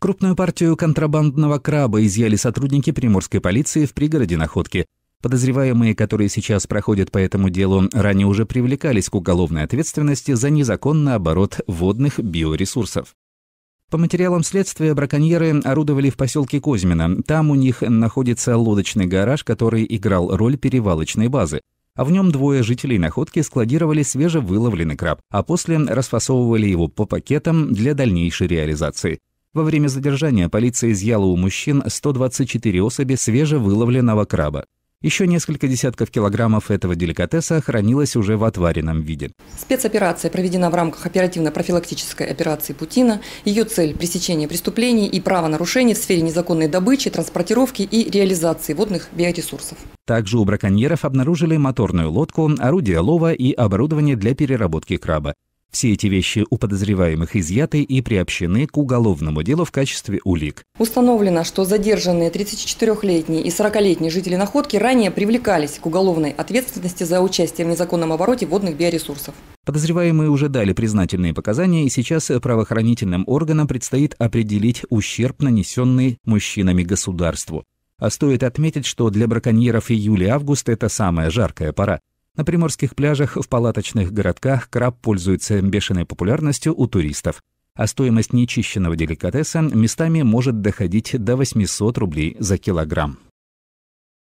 Крупную партию контрабандного краба изъяли сотрудники приморской полиции в пригороде находки. Подозреваемые, которые сейчас проходят по этому делу, ранее уже привлекались к уголовной ответственности за незаконный оборот водных биоресурсов. По материалам следствия браконьеры орудовали в поселке Козьмино. Там у них находится лодочный гараж, который играл роль перевалочной базы. А в нем двое жителей находки складировали свежевыловленный краб, а после расфасовывали его по пакетам для дальнейшей реализации. Во время задержания полиция изъяла у мужчин 124 особи свежевыловленного краба. Еще несколько десятков килограммов этого деликатеса хранилось уже в отваренном виде. Спецоперация проведена в рамках оперативно-профилактической операции «Путина». Ее цель – пресечение преступлений и правонарушений в сфере незаконной добычи, транспортировки и реализации водных биоресурсов. Также у браконьеров обнаружили моторную лодку, орудие лова и оборудование для переработки краба. Все эти вещи у подозреваемых изъяты и приобщены к уголовному делу в качестве улик. Установлено, что задержанные 34-летние и 40-летние жители находки ранее привлекались к уголовной ответственности за участие в незаконном обороте водных биоресурсов. Подозреваемые уже дали признательные показания, и сейчас правоохранительным органам предстоит определить ущерб, нанесенный мужчинами государству. А стоит отметить, что для браконьеров июль и август – это самая жаркая пора. На приморских пляжах в палаточных городках краб пользуется бешеной популярностью у туристов, а стоимость нечищенного деликатеса местами может доходить до 800 рублей за килограмм.